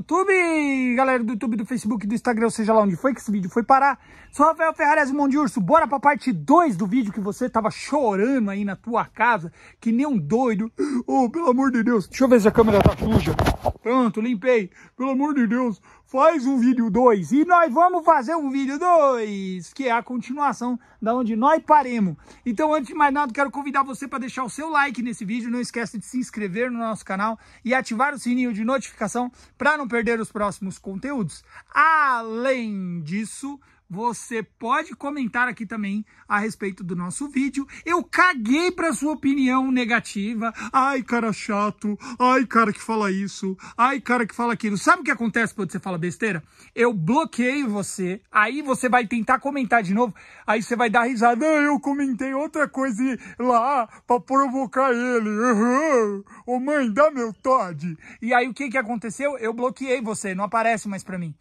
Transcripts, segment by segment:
YouTube, galera do YouTube, do Facebook, do Instagram, seja lá onde foi que esse vídeo foi parar. Sou Rafael Ferrares, mão de urso. Bora pra parte 2 do vídeo que você tava chorando aí na tua casa, que nem um doido. Oh, pelo amor de Deus. Deixa eu ver se a câmera tá suja. Pronto, limpei. Pelo amor de Deus faz um vídeo 2. E nós vamos fazer um vídeo 2, que é a continuação da onde nós paremos. Então, antes de mais nada, quero convidar você para deixar o seu like nesse vídeo. Não esquece de se inscrever no nosso canal e ativar o sininho de notificação para não perder os próximos conteúdos. Além disso, você pode comentar aqui também a respeito do nosso vídeo. Eu caguei para sua opinião negativa. Ai, cara chato. Ai, cara que fala isso. Ai, cara que fala aquilo. Sabe o que acontece quando você fala besteira? Eu bloqueio você. Aí você vai tentar comentar de novo. Aí você vai dar risada. Ah, eu comentei outra coisa lá para provocar ele. Uhum. Ô mãe, dá meu Todd. E aí o que que aconteceu? Eu bloqueei você. Não aparece mais para mim.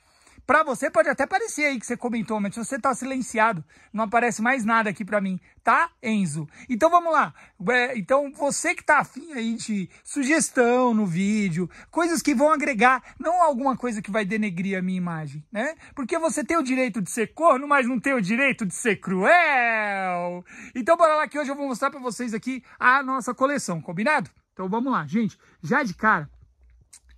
Para você pode até aparecer aí que você comentou, mas você tá silenciado, não aparece mais nada aqui para mim, tá, Enzo? Então vamos lá. É, então você que tá afim aí de sugestão no vídeo, coisas que vão agregar, não alguma coisa que vai denegrir a minha imagem, né? Porque você tem o direito de ser corno, mas não tem o direito de ser cruel. Então bora lá que hoje eu vou mostrar para vocês aqui a nossa coleção, combinado? Então vamos lá, gente. Já de cara,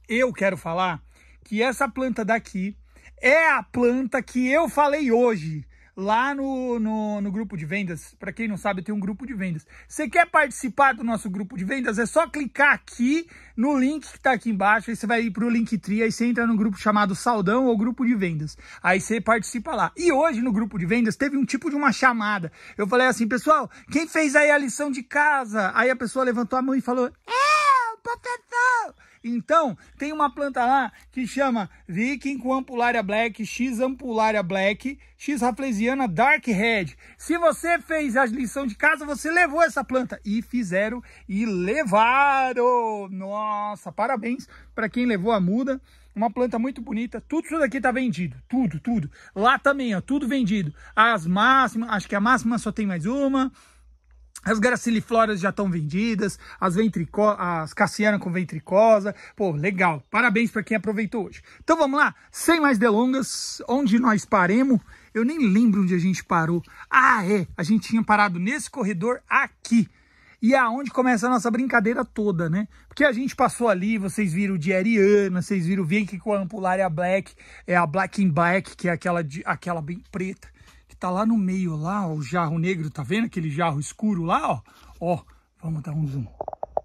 eu quero falar que essa planta daqui é a planta que eu falei hoje lá no, no, no, grupo de vendas. Para quem não sabe, tem um grupo de vendas. Você quer participar do nosso grupo de vendas? É só clicar aqui no link que está aqui embaixo. Aí você vai ir para o Linktree, aí você entra no grupo chamado Saudão ou Grupo de Vendas. Aí você participa lá. E hoje no grupo de vendas teve um tipo de uma chamada. Eu falei assim, pessoal, quem fez aí a lição de casa? Aí a pessoa levantou a mão e falou, eu, é, professor! Então, tem uma planta lá que chama Viking com Ampularia Black, X Ampularia Black, X Raflesiana Dark Red. Se você fez a lição de casa, você levou essa planta. E fizeram e levaram. Nossa, parabéns para quem levou a muda uma planta muito bonita. Tudo isso daqui tá vendido, tudo, tudo. Lá também, ó, tudo vendido. As máximas, acho que a máxima só tem mais uma. As gracilifloras já estão vendidas, as, as cassiana com ventricosa. Pô, legal. Parabéns para quem aproveitou hoje. Então vamos lá, sem mais delongas, onde nós paremos? Eu nem lembro onde a gente parou. Ah, é, a gente tinha parado nesse corredor aqui. E é onde começa a nossa brincadeira toda, né? Porque a gente passou ali, vocês viram o de Ariana, vocês viram o Vicky com a Ampularia Black, é a Black in Black, que é aquela, de, aquela bem preta tá lá no meio, lá, ó, o jarro negro, tá vendo aquele jarro escuro lá, ó? Ó, vamos dar um zoom.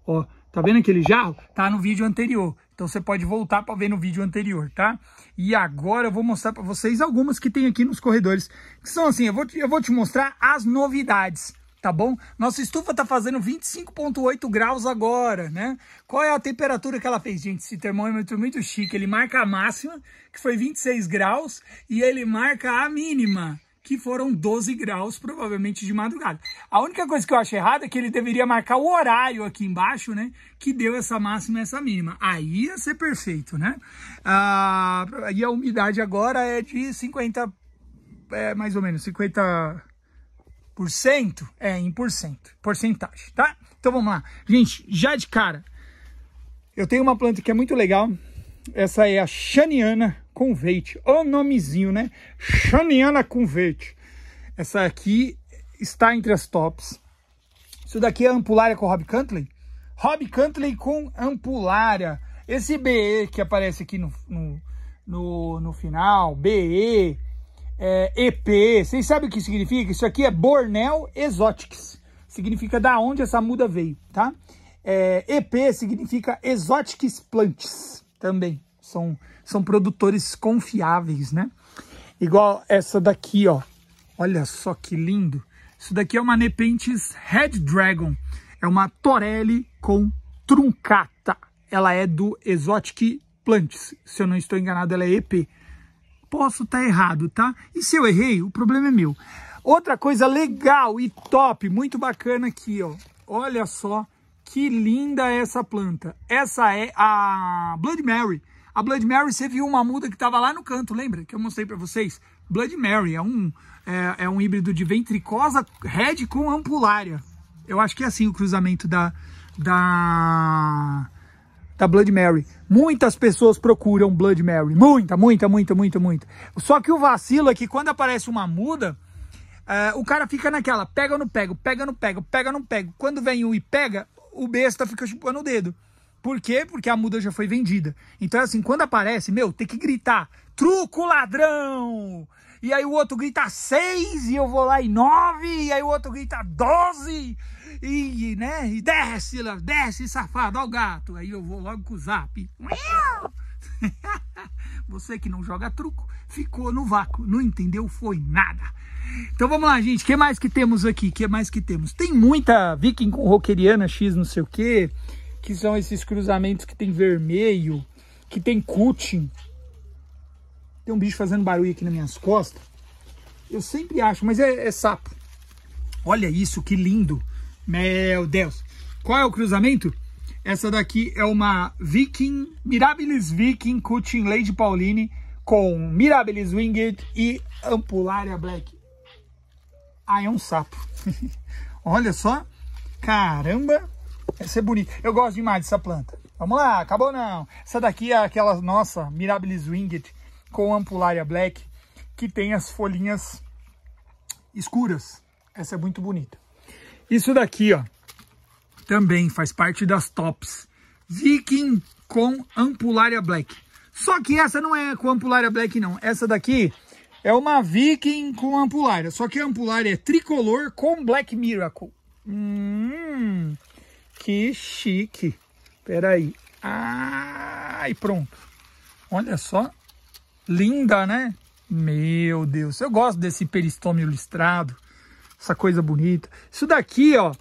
Ó, tá vendo aquele jarro? Tá no vídeo anterior. Então você pode voltar para ver no vídeo anterior, tá? E agora eu vou mostrar para vocês algumas que tem aqui nos corredores. Que são assim, eu vou, eu vou te mostrar as novidades, tá bom? Nossa estufa tá fazendo 25.8 graus agora, né? Qual é a temperatura que ela fez, gente? Esse termômetro é muito chique, ele marca a máxima, que foi 26 graus, e ele marca a mínima, que foram 12 graus, provavelmente de madrugada. A única coisa que eu acho errada é que ele deveria marcar o horário aqui embaixo, né? Que deu essa máxima e essa mínima. Aí ia ser perfeito, né? Ah, e a umidade agora é de 50, é, mais ou menos, 50%. É, em por cento, porcentagem, tá? Então vamos lá. Gente, já de cara, eu tenho uma planta que é muito legal. Essa é a Xaniana Conveite, O nomezinho, né? Xaniana Conveite. Essa aqui está entre as tops. Isso daqui é ampulária com Rob Cantley. Rob Cantley com ampulária. Esse BE que aparece aqui no, no, no, no final, BE, é, EP, vocês sabem o que significa? Isso aqui é Bornell Exotics. Significa da onde essa muda veio, tá? É, EP significa Exotics Plants também. São, são produtores confiáveis, né? Igual essa daqui, ó. Olha só que lindo. Isso daqui é uma Nepenthes Red Dragon. É uma Torelli com truncata. Ela é do Exotic Plants. Se eu não estou enganado, ela é EP. Posso estar tá errado, tá? E se eu errei, o problema é meu. Outra coisa legal e top, muito bacana aqui, ó. Olha só que linda essa planta. Essa é a Blood Mary. A Blood Mary, você viu uma muda que estava lá no canto, lembra? Que eu mostrei para vocês. Blood Mary é um, é, é, um híbrido de ventricosa red com ampulária. Eu acho que é assim o cruzamento da, da, da Blood Mary. Muitas pessoas procuram Blood Mary. Muita, muita, muita, muita, muita. Só que o vacilo é que quando aparece uma muda, é, o cara fica naquela, pega ou não pega, pega ou não pega, pega ou não pega. Quando vem um e pega, o besta fica chupando o dedo. Por quê? Porque a muda já foi vendida. Então, é assim, quando aparece, meu, tem que gritar: truco ladrão! E aí o outro grita seis e eu vou lá em nove e aí o outro grita doze e, né? E desce, desce, safado, ó o gato. Aí eu vou logo com o zap. Você que não joga truco, ficou no vácuo, não entendeu, foi nada. Então vamos lá, gente, o que mais que temos aqui? O que mais que temos? Tem muita viking com roqueriana, X não sei o quê que são esses cruzamentos que tem vermelho, que tem cutting. Tem um bicho fazendo barulho aqui nas minhas costas. Eu sempre acho, mas é, é sapo. Olha isso, que lindo. Meu Deus. Qual é o cruzamento? Essa daqui é uma Viking, Mirabilis Viking Cutting Lady Pauline com Mirabilis Winged e Ampularia Black. Ah, é um sapo. Olha só. Caramba. É ser bonito. Eu gosto demais dessa planta. Vamos lá, acabou não. Essa daqui é aquela nossa Mirabilis Winged com Ampularia Black, que tem as folhinhas escuras. Essa é muito bonita. Isso daqui, ó, também faz parte das tops. Viking com Ampularia Black. Só que essa não é com Ampularia Black, não. Essa daqui é uma Viking com Ampularia. Só que a Ampularia é tricolor com Black Miracle. Hum, que chique. Peraí. Ai, pronto. Olha só. Linda, né? Meu Deus. Eu gosto desse peristome listrado. Essa coisa bonita. Isso daqui, ó,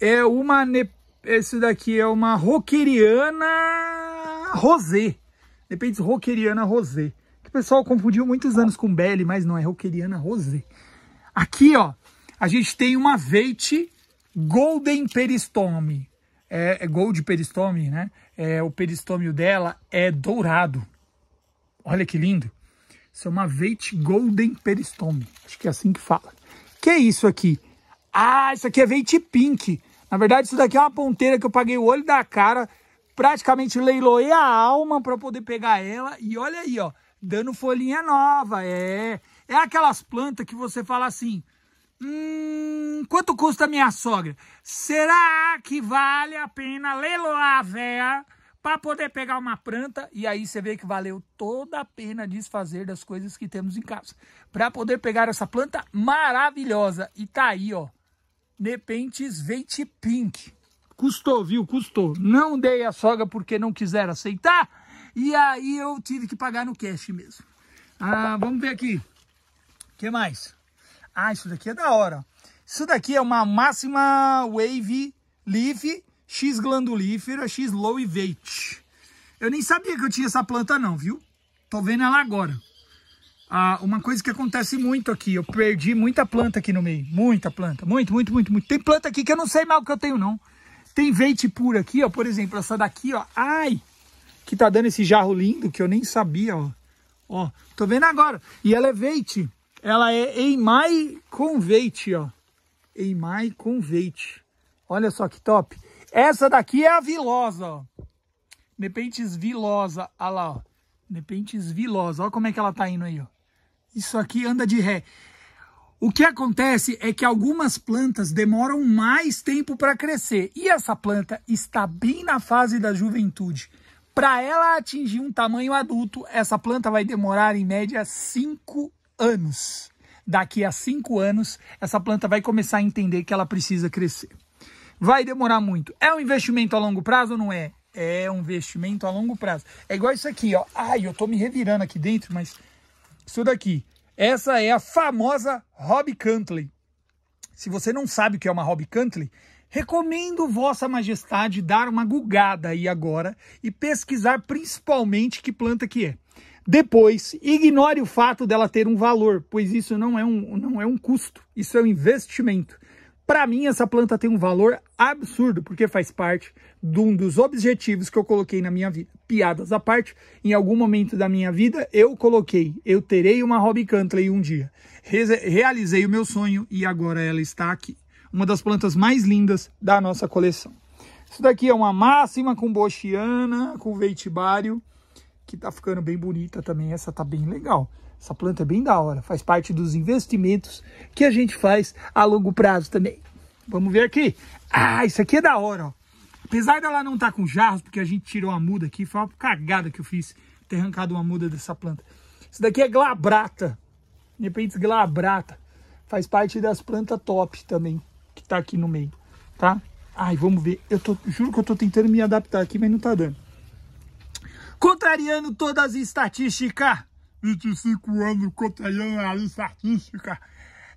é uma... Ne... Esse daqui é uma roqueriana rosé. Depende roqueriana rosé. Que o pessoal confundiu muitos anos com belle, mas não é roqueriana rosé. Aqui, ó, a gente tem uma veite Golden Peristome é, é gold peristome, né? É, o peristômio dela é dourado. Olha que lindo. Isso é uma Veit Golden Peristome. Acho que é assim que fala. Que é isso aqui? Ah, isso aqui é Veit Pink. Na verdade, isso daqui é uma ponteira que eu paguei o olho da cara, praticamente leiloei a alma para poder pegar ela. E olha aí, ó, dando folhinha nova. É, é aquelas plantas que você fala assim, Hum, quanto custa minha sogra? Será que vale a pena leiloar a véia para poder pegar uma planta? E aí você vê que valeu toda a pena desfazer das coisas que temos em casa. Para poder pegar essa planta maravilhosa. E tá aí, ó. Nepentes Veit Pink. Custou, viu? Custou. Não dei a sogra porque não quiser aceitar. E aí eu tive que pagar no cash mesmo. Ah, vamos ver aqui. O que mais? Ah, isso daqui é da hora. Isso daqui é uma máxima wave leaf X glandulífera, X lowivate. Eu nem sabia que eu tinha essa planta não, viu? Tô vendo ela agora. Ah, uma coisa que acontece muito aqui, eu perdi muita planta aqui no meio. Muita planta, muito, muito, muito, muito. Tem planta aqui que eu não sei mal o que eu tenho não. Tem veite pura aqui, ó, por exemplo, essa daqui, ó. Ai, que tá dando esse jarro lindo que eu nem sabia, ó. Ó, tô vendo agora. E ela é veite. Ela é mai Conveit, ó. mai Conveit. Olha só que top. Essa daqui é a Vilosa, ó. Nepentes Vilosa. Olha lá, ó. Nepentes Vilosa. Olha como é que ela tá indo aí, ó. Isso aqui anda de ré. O que acontece é que algumas plantas demoram mais tempo para crescer. E essa planta está bem na fase da juventude. Para ela atingir um tamanho adulto, essa planta vai demorar em média 5 anos. Daqui a cinco anos, essa planta vai começar a entender que ela precisa crescer. Vai demorar muito. É um investimento a longo prazo ou não é? É um investimento a longo prazo. É igual isso aqui, ó. Ai, eu tô me revirando aqui dentro, mas isso daqui. Essa é a famosa Rob Cantley. Se você não sabe o que é uma Rob Cantley, Recomendo Vossa Majestade dar uma gugada aí agora e pesquisar principalmente que planta que é. Depois, ignore o fato dela ter um valor, pois isso não é um, não é um custo, isso é um investimento. Para mim, essa planta tem um valor absurdo, porque faz parte de um dos objetivos que eu coloquei na minha vida. Piadas à parte, em algum momento da minha vida, eu coloquei, eu terei uma Robin Cantley um dia. Re realizei o meu sonho e agora ela está aqui. Uma das plantas mais lindas da nossa coleção. Isso daqui é uma máxima com bochiana, com veitibário que tá ficando bem bonita também. Essa tá bem legal. Essa planta é bem da hora. Faz parte dos investimentos que a gente faz a longo prazo também. Vamos ver aqui. Ah, isso aqui é da hora, ó. Apesar dela não estar tá com jarros, porque a gente tirou a muda aqui. Foi uma cagada que eu fiz ter arrancado uma muda dessa planta. Isso daqui é glabrata. Nepentes glabrata. Faz parte das plantas top também, que tá aqui no meio, tá? Ai, vamos ver. Eu tô, juro que eu tô tentando me adaptar aqui, mas não tá dando contrariando todas as estatísticas. 25 anos contrariando as estatísticas,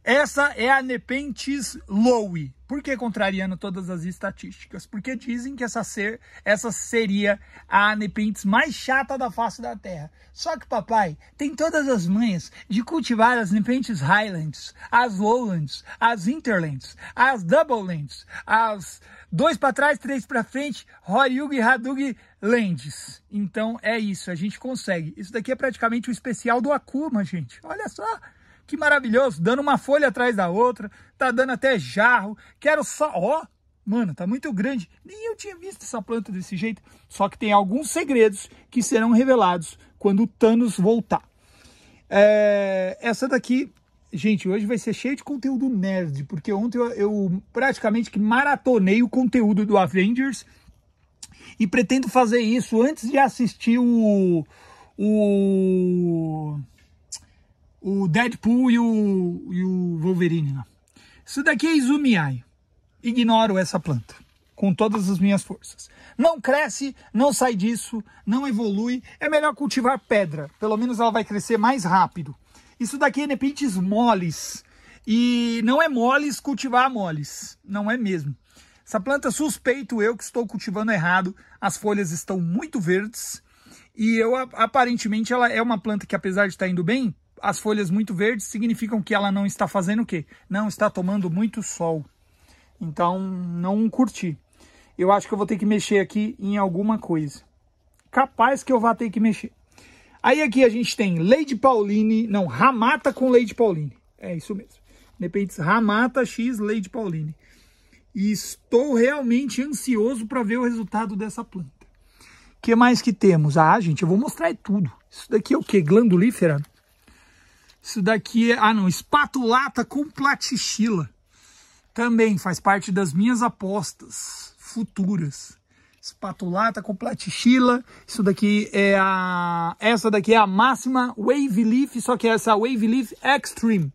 Essa é a Nepenthes Lowe. Por que contrariando todas as estatísticas? Porque dizem que essa, ser, essa seria a Aneprints mais chata da face da Terra. Só que papai tem todas as manhas de cultivar as Neprints Highlands, as Lowlands, as Interlands, as Doublelands, as dois para trás, três para frente, Horyug e Hadug Lands. Então é isso, a gente consegue. Isso daqui é praticamente o especial do Akuma, gente. Olha só! Que maravilhoso, dando uma folha atrás da outra, tá dando até jarro. Quero só, ó, mano, tá muito grande. Nem eu tinha visto essa planta desse jeito. Só que tem alguns segredos que serão revelados quando o Thanos voltar. É, essa daqui, gente, hoje vai ser cheio de conteúdo nerd, porque ontem eu, eu praticamente que maratonei o conteúdo do Avengers e pretendo fazer isso antes de assistir o o o Deadpool e o, e o Wolverine. Isso daqui é Izumiai. Ignoro essa planta com todas as minhas forças. Não cresce, não sai disso, não evolui. É melhor cultivar pedra, pelo menos ela vai crescer mais rápido. Isso daqui é nepentes moles. E não é moles cultivar moles, não é mesmo. Essa planta suspeito eu que estou cultivando errado. As folhas estão muito verdes. E eu aparentemente ela é uma planta que apesar de estar tá indo bem, as folhas muito verdes significam que ela não está fazendo o quê? Não está tomando muito sol. Então, não curti. Eu acho que eu vou ter que mexer aqui em alguma coisa. Capaz que eu vá ter que mexer. Aí aqui a gente tem Lady Pauline, não, Ramata com Lady Pauline. É isso mesmo. Depende, Ramata X Lady Pauline. E estou realmente ansioso para ver o resultado dessa planta. O que mais que temos? Ah, gente, eu vou mostrar é tudo. Isso daqui é o quê? Glandulífera? Isso daqui é... Ah, não. Espatulata com platichila Também faz parte das minhas apostas futuras. Espatulata com platichila Isso daqui é a... Essa daqui é a máxima Wave Leaf, só que essa Wave Leaf Extreme.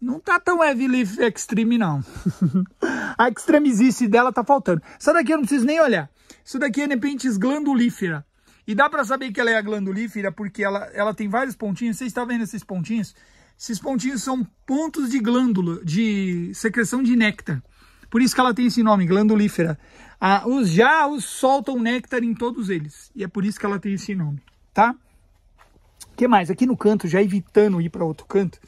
Não tá tão wave leaf extreme, não. a extremizice dela tá faltando. Essa daqui eu não preciso nem olhar. Isso daqui é Nepenthes glandulífera. E dá para saber que ela é a glandulífera porque ela, ela tem vários pontinhos. Você está vendo esses pontinhos? Esses pontinhos são pontos de glândula, de secreção de néctar. Por isso que ela tem esse nome, glandulífera. Ah, os jarros soltam néctar em todos eles. E é por isso que ela tem esse nome, tá? O que mais? Aqui no canto, já evitando ir para outro canto,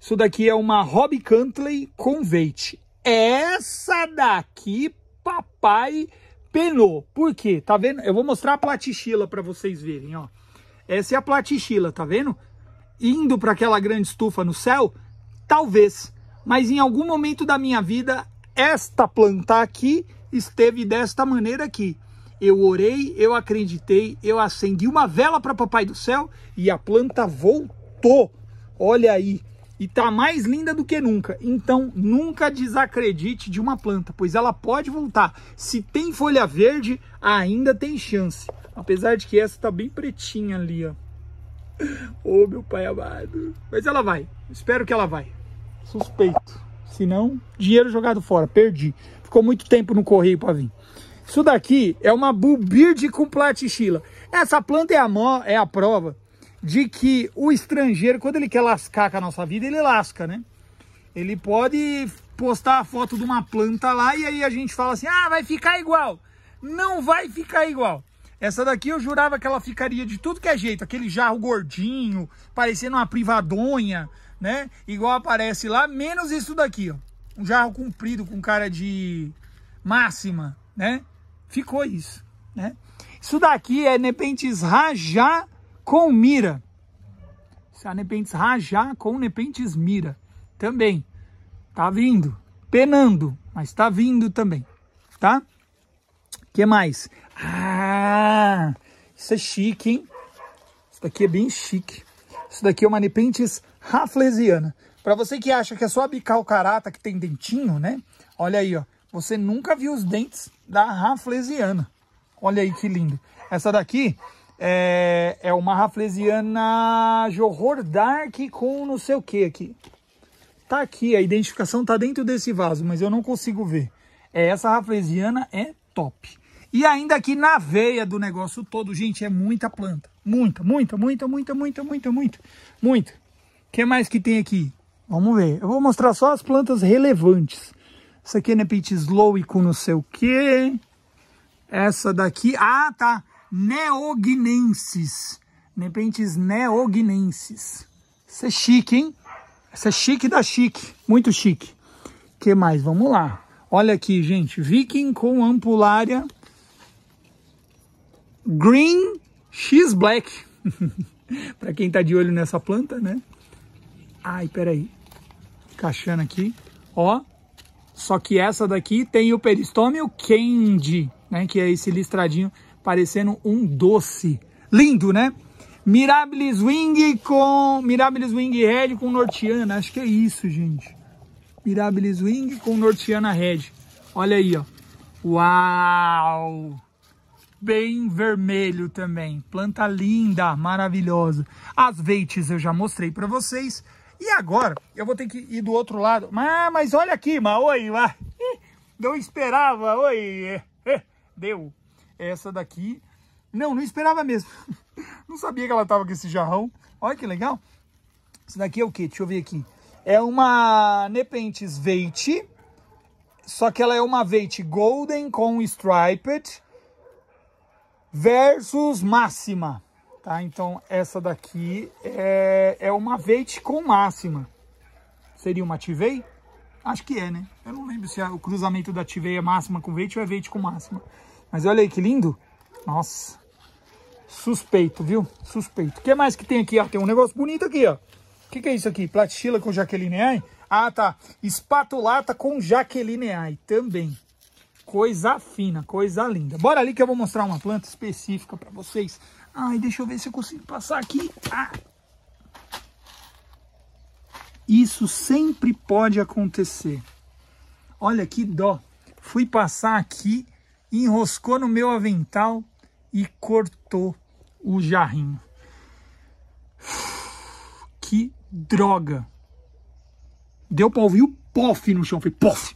isso daqui é uma Rob Cantley veite Essa daqui, papai penou. Por quê? Tá vendo? Eu vou mostrar a platichila para vocês verem, ó. Essa é a platichila, tá vendo? Indo para aquela grande estufa no céu, talvez. Mas em algum momento da minha vida, esta planta aqui esteve desta maneira aqui. Eu orei, eu acreditei, eu acendi uma vela para Papai do Céu e a planta voltou. Olha aí, e tá mais linda do que nunca. Então, nunca desacredite de uma planta, pois ela pode voltar. Se tem folha verde, ainda tem chance. Apesar de que essa tá bem pretinha ali, ó. Ô, oh, meu pai amado. Mas ela vai. Espero que ela vai. Suspeito. Se não, dinheiro jogado fora. Perdi. Ficou muito tempo no correio para vir. Isso daqui é uma bulbirde com platixila. Essa planta é a, é a prova de que o estrangeiro, quando ele quer lascar com a nossa vida, ele lasca, né? Ele pode postar a foto de uma planta lá e aí a gente fala assim, ah, vai ficar igual. Não vai ficar igual. Essa daqui eu jurava que ela ficaria de tudo que é jeito, aquele jarro gordinho, parecendo uma privadonha, né? Igual aparece lá, menos isso daqui, ó. Um jarro comprido com cara de máxima, né? Ficou isso, né? Isso daqui é nepenthes rajar com mira. Se a Nepentes rajar com Nepentes mira também. Tá vindo, penando, mas tá vindo também, tá? Que mais? Ah, isso é chique, hein? Isso daqui é bem chique. Isso daqui é uma Nepentes raflesiana. Para você que acha que é só a o carata que tem dentinho, né? Olha aí, ó. Você nunca viu os dentes da raflesiana. Olha aí que lindo. Essa daqui é, é uma Raflesiana Johor Dark com não sei o que aqui. Tá aqui, a identificação tá dentro desse vaso, mas eu não consigo ver. É, essa Raflesiana é top. E ainda aqui na veia do negócio todo, gente, é muita planta. Muita, muita, muita, muita, muita, muita, muita. Muita. O que mais que tem aqui? Vamos ver. Eu vou mostrar só as plantas relevantes. Essa aqui é Nepit Slow e com não sei o que. Essa daqui... Ah, tá. Neoginensis, Nepentes Neoginensis. Isso é chique, hein? Isso é chique da chique. Muito chique. que mais? Vamos lá. Olha aqui, gente. Viking com ampulária. Green X Black. para quem tá de olho nessa planta, né? Ai, peraí. Caixando aqui. Ó. Só que essa daqui tem o peristômio candy, né? Que é esse listradinho parecendo um doce. Lindo, né? Mirabilis Wing com... Mirabilis Wing Red com Nortiana. Acho que é isso, gente. Mirabilis Wing com Nortiana Red. Olha aí, ó. Uau! Bem vermelho também. Planta linda, maravilhosa. As veites eu já mostrei para vocês. E agora eu vou ter que ir do outro lado. Ah, mas olha aqui, ma. Oi, ma. Não esperava. Oi. Deu. Essa daqui, não, não esperava mesmo. não sabia que ela tava com esse jarrão. Olha que legal. Isso daqui é o que? Deixa eu ver aqui. É uma Nepenthes Veite, só que ela é uma Veite Golden com Striped versus Máxima. Tá? Então essa daqui é, é uma Veite com Máxima. Seria uma Tivei? Acho que é, né? Eu não lembro se é o cruzamento da Tivei é Máxima com Veite ou é Veite com Máxima. Mas olha aí que lindo. Nossa. Suspeito, viu? Suspeito. O que mais que tem aqui? Ah, tem um negócio bonito aqui, ó. O que, que, é isso aqui? Platila com Ai? Ah, tá. Espatulata com Ai também. Coisa fina, coisa linda. Bora ali que eu vou mostrar uma planta específica para vocês. Ai, deixa eu ver se eu consigo passar aqui. Ah. Isso sempre pode acontecer. Olha que dó. Fui passar aqui enroscou no meu avental e cortou o jarrinho. Que droga! Deu para ouvir o pof no chão. Foi pof!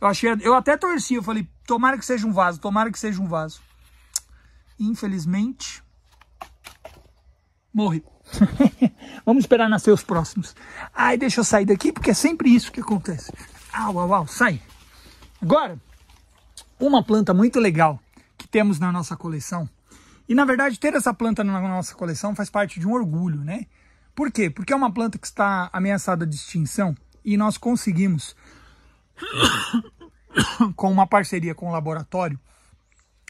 Eu, achei, eu até torci, eu falei, tomara que seja um vaso, tomara que seja um vaso. Infelizmente, morre. Vamos esperar nascer os próximos. Ai, deixa eu sair daqui, porque é sempre isso que acontece. Au, au, au, sai. Agora, uma planta muito legal que temos na nossa coleção. E na verdade, ter essa planta na nossa coleção faz parte de um orgulho, né? Por quê? Porque é uma planta que está ameaçada de extinção e nós conseguimos, com uma parceria com o laboratório,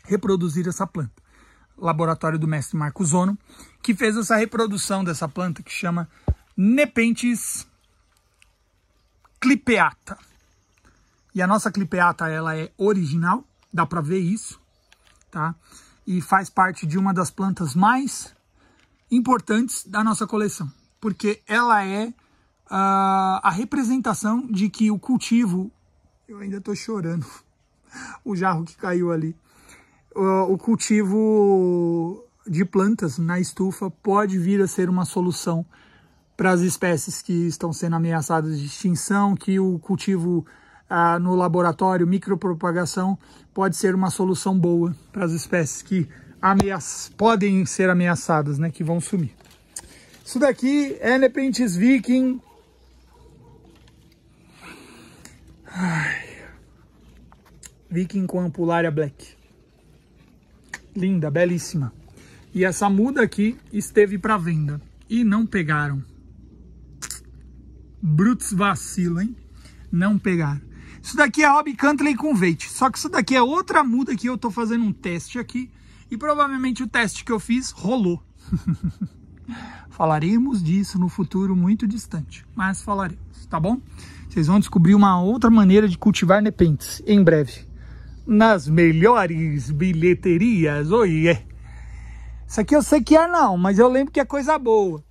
reproduzir essa planta. Laboratório do mestre Marco Zono, que fez essa reprodução dessa planta que chama Nepentes clipeata. E a nossa clipeata, ela é original, dá para ver isso, tá? E faz parte de uma das plantas mais importantes da nossa coleção, porque ela é uh, a representação de que o cultivo... Eu ainda estou chorando, o jarro que caiu ali. Uh, o cultivo de plantas na estufa pode vir a ser uma solução para as espécies que estão sendo ameaçadas de extinção, que o cultivo ah, no laboratório, micropropagação pode ser uma solução boa para as espécies que ameaç... podem ser ameaçadas, né, que vão sumir. Isso daqui é Nepenthes viking. Ai. Viking com ampulária black. Linda, belíssima. E essa muda aqui esteve para venda e não pegaram. Brutos vacila, hein? Não pegaram. Isso daqui é Rob Cantley com Veit. Só que isso daqui é outra muda que eu tô fazendo um teste aqui. E provavelmente o teste que eu fiz rolou. falaremos disso no futuro muito distante. Mas falaremos, tá bom? Vocês vão descobrir uma outra maneira de cultivar nepentes em breve. Nas melhores bilheterias, oiê! Isso aqui eu sei que é não, mas eu lembro que é coisa boa.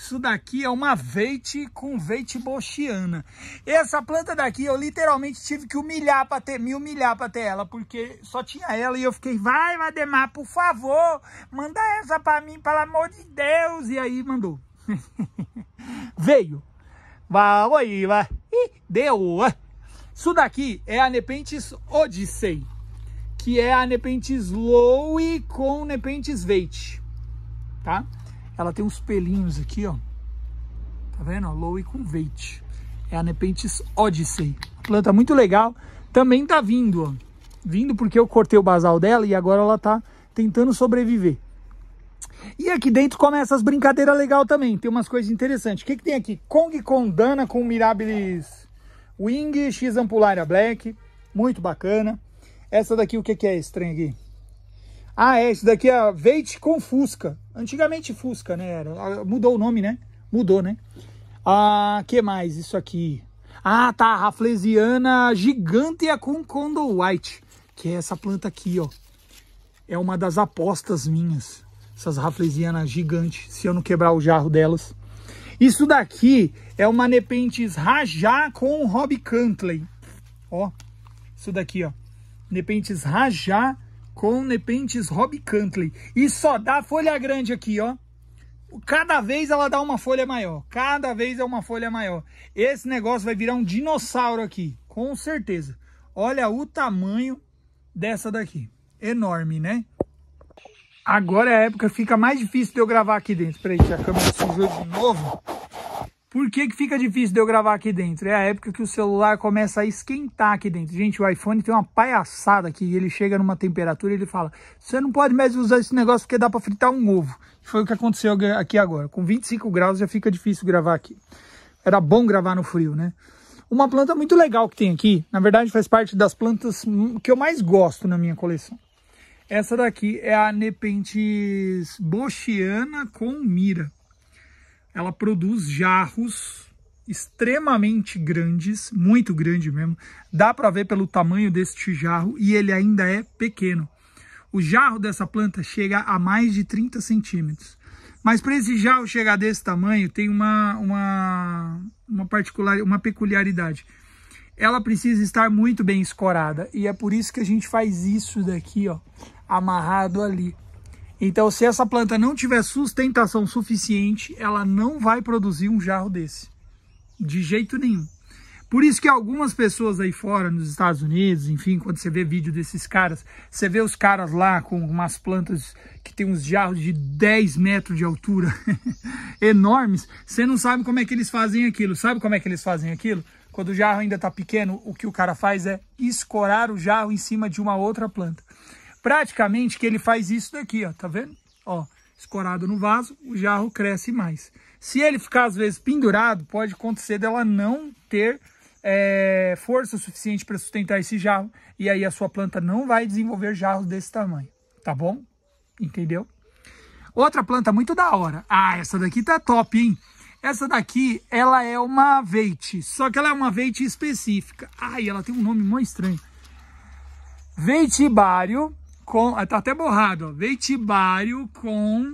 Isso daqui é uma veite com veite bochiana. Essa planta daqui eu literalmente tive que humilhar para ter, me humilhar para ter ela, porque só tinha ela e eu fiquei, vai, Vademar, por favor, manda essa para mim, pelo amor de Deus. E aí mandou. Veio. Vai, oi, vai. Ih, deu. Isso daqui é a Nepenthes Odyssey, que é a Nepenthes Lowe com Nepenthes Veite, tá? Ela tem uns pelinhos aqui, ó. Tá vendo? Low com veit. É a Nepenthes Odyssey. Planta muito legal. Também tá vindo, ó. Vindo porque eu cortei o basal dela e agora ela tá tentando sobreviver. E aqui dentro começa as brincadeiras legal também. Tem umas coisas interessantes. O que, que tem aqui? Kong Condana com Mirabilis Wing, X Ampullaria Black. Muito bacana. Essa daqui, o que, que é estranho aqui? Ah, é, isso daqui é Veit com Fusca. Antigamente Fusca, né? Era, ah, mudou o nome, né? Mudou, né? Ah, que mais? Isso aqui. Ah, tá. Raflesiana gigantea é com condo white. Que é essa planta aqui, ó. É uma das apostas minhas. Essas raflesianas gigantes. Se eu não quebrar o jarro delas. Isso daqui é uma Nepenthes Rajá com Rob Cantley. Ó. Isso daqui, ó. Nepenthes Rajá com Nepentes Rob Cantley. E só dá folha grande aqui, ó. Cada vez ela dá uma folha maior. Cada vez é uma folha maior. Esse negócio vai virar um dinossauro aqui. Com certeza. Olha o tamanho dessa daqui. Enorme, né? Agora é a época fica mais difícil de eu gravar aqui dentro. Peraí, que a câmera sujou de novo. Por que, que fica difícil de eu gravar aqui dentro? É a época que o celular começa a esquentar aqui dentro. Gente, o iPhone tem uma palhaçada que ele chega numa temperatura e ele fala você não pode mais usar esse negócio porque dá para fritar um ovo. Foi o que aconteceu aqui agora. Com 25 graus já fica difícil gravar aqui. Era bom gravar no frio, né? Uma planta muito legal que tem aqui, na verdade faz parte das plantas que eu mais gosto na minha coleção. Essa daqui é a Nepenthes bochiana com mira ela produz jarros extremamente grandes, muito grande mesmo. Dá para ver pelo tamanho deste jarro e ele ainda é pequeno. O jarro dessa planta chega a mais de 30 centímetros. Mas para esse jarro chegar desse tamanho, tem uma, uma, uma, particular, uma peculiaridade. Ela precisa estar muito bem escorada e é por isso que a gente faz isso daqui, ó, amarrado ali. Então, se essa planta não tiver sustentação suficiente, ela não vai produzir um jarro desse. De jeito nenhum. Por isso que algumas pessoas aí fora, nos Estados Unidos, enfim, quando você vê vídeo desses caras, você vê os caras lá com umas plantas que tem uns jarros de 10 metros de altura, enormes, você não sabe como é que eles fazem aquilo. Sabe como é que eles fazem aquilo? Quando o jarro ainda está pequeno, o que o cara faz é escorar o jarro em cima de uma outra planta praticamente que ele faz isso daqui, ó, tá vendo? Ó, escorado no vaso, o jarro cresce mais. Se ele ficar, às vezes, pendurado, pode acontecer dela não ter é, força suficiente para sustentar esse jarro, e aí a sua planta não vai desenvolver jarros desse tamanho, tá bom? Entendeu? Outra planta muito da hora. Ah, essa daqui tá top, hein? Essa daqui, ela é uma veite, só que ela é uma veite específica. Ai, ela tem um nome muito estranho. Veitibário com. Tá até borrado, ó. Veitibário com.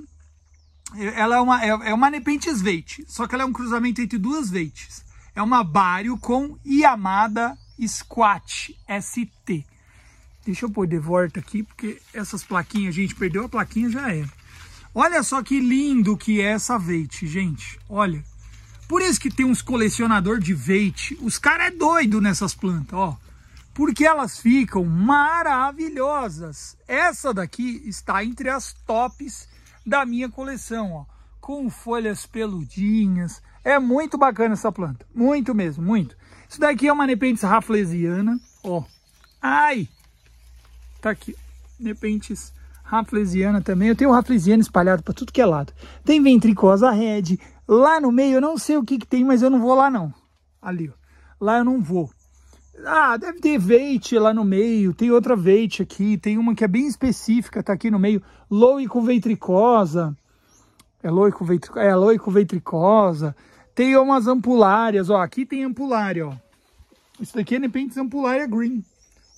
Ela é uma, é, é uma nepentes veit, só que ela é um cruzamento entre duas veites. É uma bário com Yamada Squat ST. Deixa eu pôr de volta aqui, porque essas plaquinhas, gente, perdeu a plaquinha, já é. Olha só que lindo que é essa veite, gente. Olha. Por isso que tem uns colecionador de veite. Os caras é doido nessas plantas, ó porque elas ficam maravilhosas. Essa daqui está entre as tops da minha coleção, ó, com folhas peludinhas. É muito bacana essa planta, muito mesmo, muito. Isso daqui é uma Nepenthes raflesiana, ó. Ai! Tá aqui, Nepenthes raflesiana também. Eu tenho raflesiana espalhado para tudo que é lado. Tem ventricosa red, lá no meio eu não sei o que que tem, mas eu não vou lá não. Ali, ó. Lá eu não vou. Ah, deve ter veite lá no meio, tem outra veite aqui, tem uma que é bem específica, tá aqui no meio, loico-ventricosa, é loico-ventricosa, é loico-ventricosa, tem umas ampulárias, ó, aqui tem ampulária, ó, isso daqui é Nepenthes ampulária green,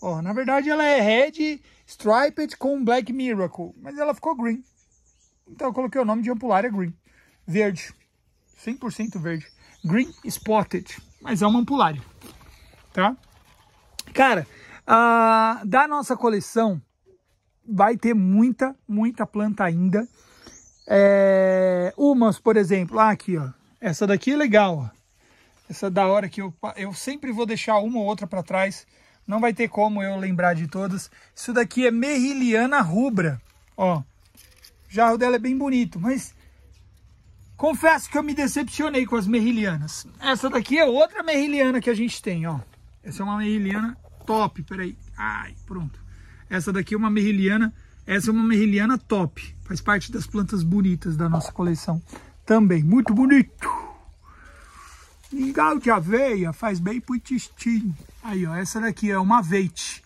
ó, na verdade ela é red striped com black miracle, mas ela ficou green, então eu coloquei o nome de ampulária green, verde, 100% verde, green spotted, mas é uma ampulária tá? Cara, uh, da nossa coleção vai ter muita, muita planta ainda. É, umas, por exemplo, ah, aqui, ó. Essa daqui é legal, ó. Essa da hora que eu, eu sempre vou deixar uma ou outra para trás. Não vai ter como eu lembrar de todas. Isso daqui é Merriliana rubra, ó. O jarro dela é bem bonito, mas confesso que eu me decepcionei com as Merrilianas. Essa daqui é outra Merrilhana que a gente tem, ó. Essa é uma Merriliana top, peraí. Ai, pronto. Essa daqui é uma merriliana, essa é uma merriliana top. Faz parte das plantas bonitas da nossa coleção também. Muito bonito. Mingau de aveia faz bem pro intestino. Aí, ó, essa daqui é uma veite.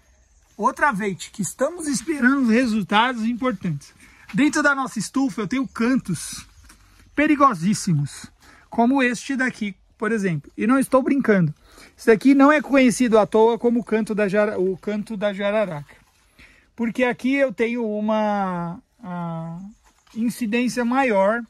Outra veite que estamos esperando resultados importantes. Dentro da nossa estufa eu tenho cantos perigosíssimos, como este daqui, por exemplo. E não estou brincando. Isso daqui não é conhecido à toa como canto da o canto da jararaca. Porque aqui eu tenho uma incidência maior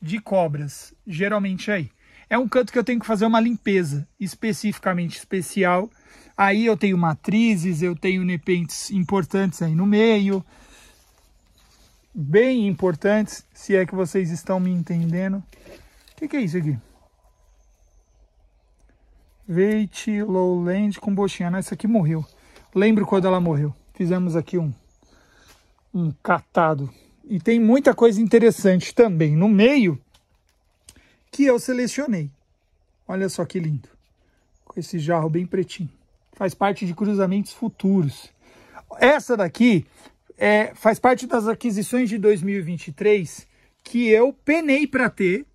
de cobras, geralmente aí. É um canto que eu tenho que fazer uma limpeza especificamente especial. Aí eu tenho matrizes, eu tenho nepentes importantes aí no meio. Bem importantes, se é que vocês estão me entendendo. O que, que é isso aqui? Veit Lowland com bochinha. Né? Essa aqui morreu. Lembro quando ela morreu. Fizemos aqui um, um catado. E tem muita coisa interessante também no meio que eu selecionei. Olha só que lindo. Com esse jarro bem pretinho. Faz parte de cruzamentos futuros. Essa daqui é, faz parte das aquisições de 2023 que eu penei para ter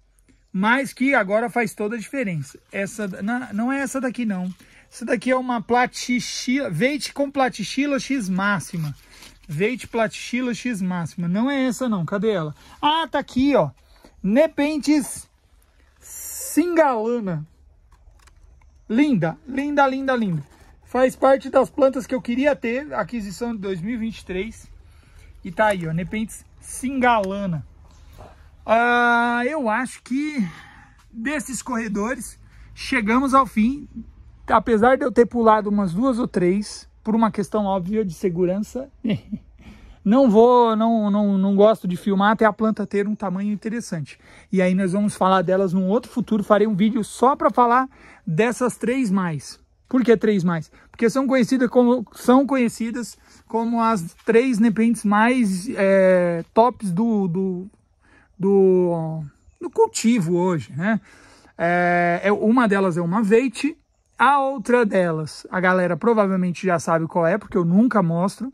mas que agora faz toda a diferença. Essa não, não é essa daqui não. Essa daqui é uma platichila, veite com platichila X máxima. Veite platichila X máxima. Não é essa não, cadê ela? Ah, tá aqui, ó. Nepentes singalana. Linda, linda, linda, linda. Faz parte das plantas que eu queria ter, aquisição de 2023. E tá aí, ó, Nepentes singalana. Uh, eu acho que desses corredores chegamos ao fim. Apesar de eu ter pulado umas duas ou três, por uma questão óbvia de segurança, não vou, não, não, não gosto de filmar até a planta ter um tamanho interessante. E aí nós vamos falar delas num outro futuro, farei um vídeo só para falar dessas três mais. Por que três mais? Porque são conhecidas como, são conhecidas como as três nepentes mais é, tops do, do do, do cultivo hoje, né? É, é, uma delas é uma veite, a outra delas, a galera provavelmente já sabe qual é, porque eu nunca mostro,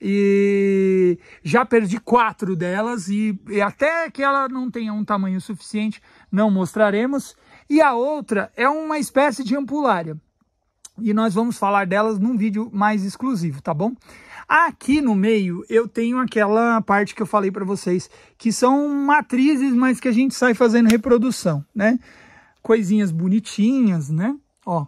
e já perdi quatro delas, e, e até que ela não tenha um tamanho suficiente, não mostraremos. E a outra é uma espécie de ampulária, e nós vamos falar delas num vídeo mais exclusivo, tá bom? Aqui no meio eu tenho aquela parte que eu falei para vocês, que são matrizes, mas que a gente sai fazendo reprodução, né? Coisinhas bonitinhas, né? Ó,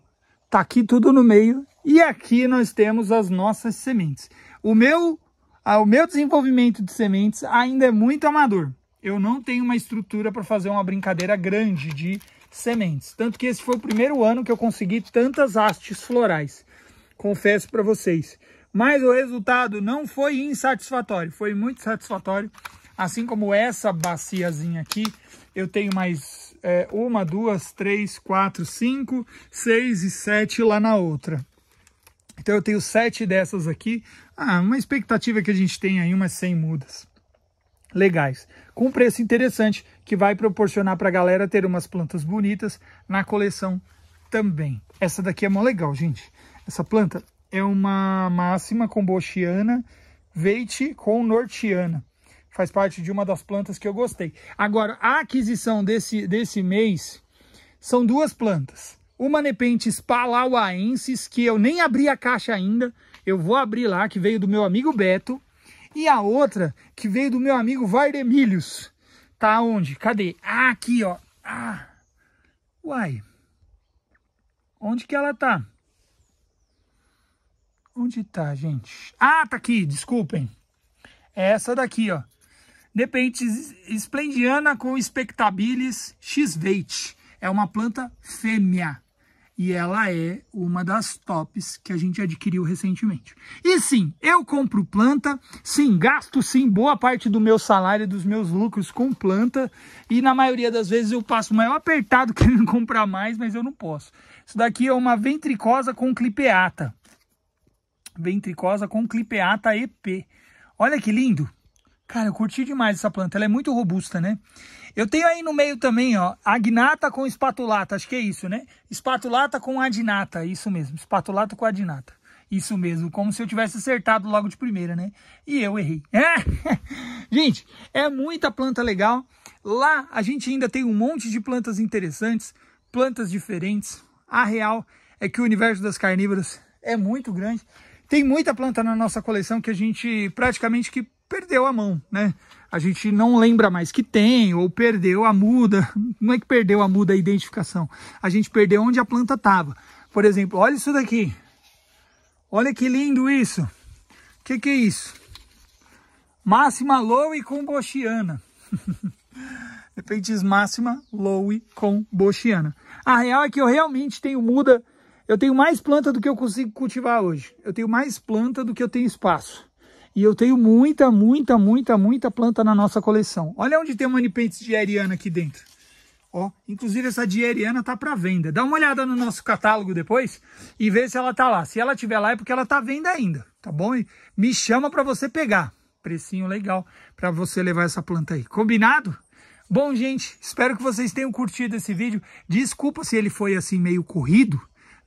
tá aqui tudo no meio e aqui nós temos as nossas sementes. O meu, o meu desenvolvimento de sementes ainda é muito amador. Eu não tenho uma estrutura para fazer uma brincadeira grande de sementes. Tanto que esse foi o primeiro ano que eu consegui tantas hastes florais. Confesso para vocês mas o resultado não foi insatisfatório, foi muito satisfatório. Assim como essa baciazinha aqui, eu tenho mais é, uma, duas, três, quatro, cinco, seis e sete lá na outra. Então eu tenho sete dessas aqui. Ah, uma expectativa que a gente tem aí umas 100 mudas legais, com preço interessante que vai proporcionar para a galera ter umas plantas bonitas na coleção também. Essa daqui é mó legal, gente. Essa planta é uma máxima combochiana, veite com nortiana. Faz parte de uma das plantas que eu gostei. Agora, a aquisição desse, desse mês são duas plantas. Uma Nepentes palauaensis, que eu nem abri a caixa ainda, eu vou abrir lá, que veio do meu amigo Beto. E a outra, que veio do meu amigo Vairemílios. Tá onde? Cadê? Ah, aqui, ó. Ah. Uai. Onde que ela tá? Onde tá, gente? Ah, tá aqui, desculpem. É essa daqui, ó. Nepente esplendiana com expectabilis x-veit. É uma planta fêmea. E ela é uma das tops que a gente adquiriu recentemente. E sim, eu compro planta, sim, gasto sim boa parte do meu salário, e dos meus lucros com planta. E na maioria das vezes eu passo o maior apertado querendo comprar mais, mas eu não posso. Isso daqui é uma ventricosa com clipeata ventricosa com clipeata EP. Olha que lindo! Cara, eu curti demais essa planta, ela é muito robusta, né? Eu tenho aí no meio também, ó, agnata com espatulata, acho que é isso, né? Espatulata com adnata. isso mesmo, espatulata com adnata. Isso mesmo, como se eu tivesse acertado logo de primeira, né? E eu errei. É. gente, é muita planta legal. Lá a gente ainda tem um monte de plantas interessantes, plantas diferentes. A real é que o universo das carnívoras é muito grande. Tem muita planta na nossa coleção que a gente praticamente que perdeu a mão, né? A gente não lembra mais que tem ou perdeu a muda. Não é que perdeu a muda a identificação. A gente perdeu onde a planta estava. Por exemplo, olha isso daqui. Olha que lindo isso. O que, que é isso? Máxima Lowe combochiana. diz é máxima Lowe combochiana. A real é que eu realmente tenho muda eu tenho mais planta do que eu consigo cultivar hoje. Eu tenho mais planta do que eu tenho espaço. E eu tenho muita, muita, muita, muita planta na nossa coleção. Olha onde tem uma Nipentes diariana aqui dentro. Ó, inclusive essa diariana tá para venda. Dá uma olhada no nosso catálogo depois e vê se ela tá lá. Se ela tiver lá é porque ela tá venda ainda, tá bom? E me chama para você pegar. Precinho legal para você levar essa planta aí. Combinado? Bom, gente, espero que vocês tenham curtido esse vídeo. Desculpa se ele foi assim meio corrido,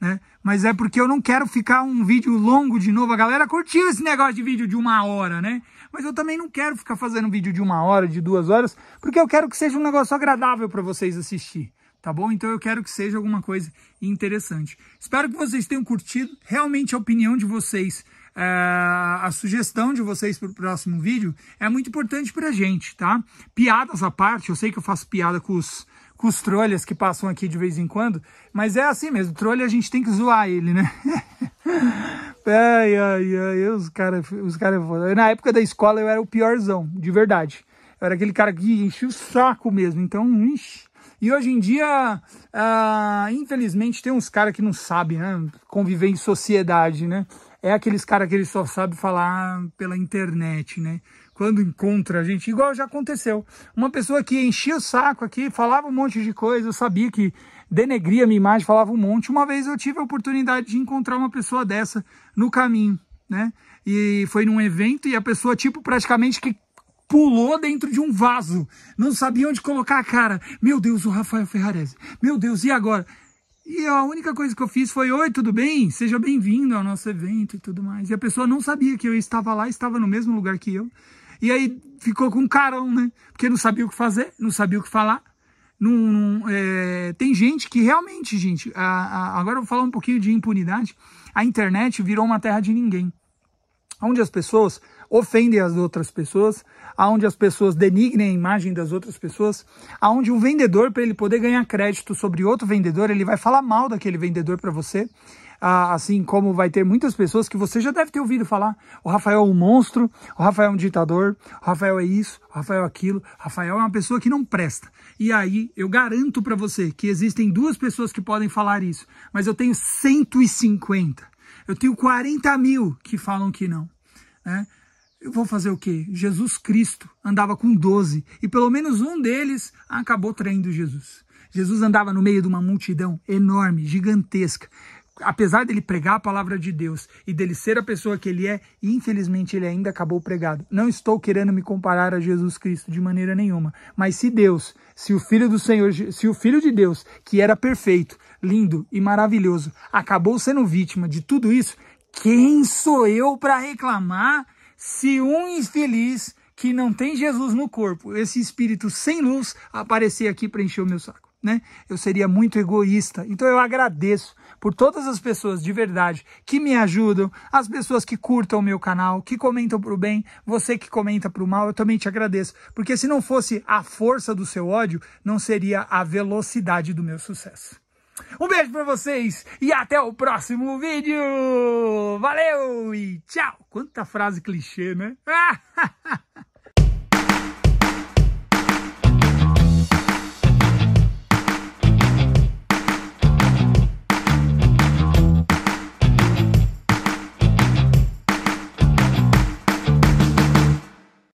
né? Mas é porque eu não quero ficar um vídeo longo de novo. A galera curtiu esse negócio de vídeo de uma hora, né? Mas eu também não quero ficar fazendo vídeo de uma hora, de duas horas, porque eu quero que seja um negócio agradável para vocês assistir, tá bom? Então eu quero que seja alguma coisa interessante. Espero que vocês tenham curtido. Realmente a opinião de vocês é, a sugestão de vocês para o próximo vídeo é muito importante para a gente, tá? Piadas à parte, eu sei que eu faço piada com os, com os trolhas que passam aqui de vez em quando, mas é assim mesmo, trolha a gente tem que zoar ele, né? ai, ai, ai, os caras os cara, é Na época da escola eu era o piorzão, de verdade. Eu era aquele cara que enchia o saco mesmo, então, ixi. E hoje em dia, ah, infelizmente, tem uns caras que não sabem né, conviver em sociedade, né? É aqueles caras que eles só sabem falar pela internet, né? quando encontra a gente, igual já aconteceu. Uma pessoa que enchia o saco aqui, falava um monte de coisa, eu sabia que denegria minha imagem, falava um monte. Uma vez eu tive a oportunidade de encontrar uma pessoa dessa no caminho, né? E foi num evento e a pessoa, tipo, praticamente que pulou dentro de um vaso. Não sabia onde colocar a cara. Meu Deus, o Rafael Ferrarese. Meu Deus, e agora? E a única coisa que eu fiz foi: Oi, tudo bem? Seja bem-vindo ao nosso evento e tudo mais. E a pessoa não sabia que eu estava lá, estava no mesmo lugar que eu. E aí ficou com um carão, né? Porque não sabia o que fazer, não sabia o que falar. é... Tem gente que realmente, gente, a, a... agora eu vou falar um pouquinho de impunidade. A internet virou uma terra de ninguém. Onde as pessoas ofendem as outras pessoas, aonde as pessoas denigrem a imagem das outras pessoas, aonde um vendedor para ele poder ganhar crédito sobre outro vendedor, ele vai falar mal daquele vendedor para você assim como vai ter muitas pessoas que você já deve ter ouvido falar. O Rafael é um monstro, o Rafael é um ditador, o Rafael é isso, o Rafael é aquilo, o Rafael é uma pessoa que não presta. E aí eu garanto para você que existem duas pessoas que podem falar isso, mas eu tenho 150. Eu tenho 40 mil que falam que não. Né? eu vou fazer o quê? Jesus Cristo andava com 12 e pelo menos um deles acabou traindo Jesus. Jesus andava no meio de uma multidão enorme, gigantesca apesar dele pregar a palavra de Deus e dele ser a pessoa que ele é, infelizmente ele ainda acabou pregado. Não estou querendo me comparar a Jesus Cristo de maneira nenhuma, mas se Deus, se o filho do Senhor, se o filho de Deus, que era perfeito, lindo e maravilhoso, acabou sendo vítima de tudo isso, quem sou eu para reclamar se um infeliz que não tem Jesus no corpo, esse espírito sem luz, aparecer aqui para encher o meu saco? né? Eu seria muito egoísta. Então eu agradeço por todas as pessoas de verdade que me ajudam, as pessoas que curtam o meu canal, que comentam para o bem, você que comenta para o mal, eu também te agradeço, porque se não fosse a força do seu ódio, não seria a velocidade do meu sucesso. Um beijo para vocês e até o próximo vídeo. Valeu e tchau. Quanta frase clichê, né?